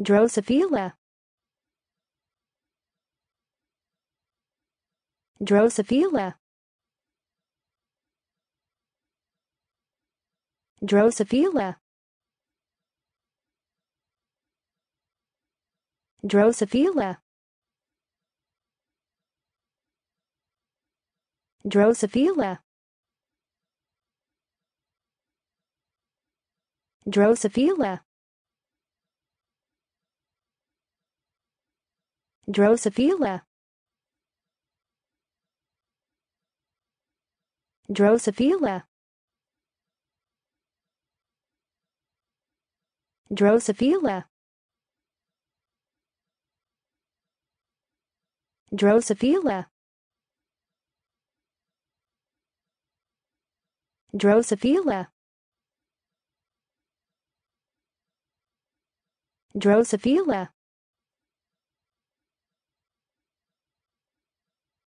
Drosophila Drosophila Drosophila Drosophila Drosophila Drosophila Drosophila Drosophila Drosophila Drosophila Drosophila Drosophila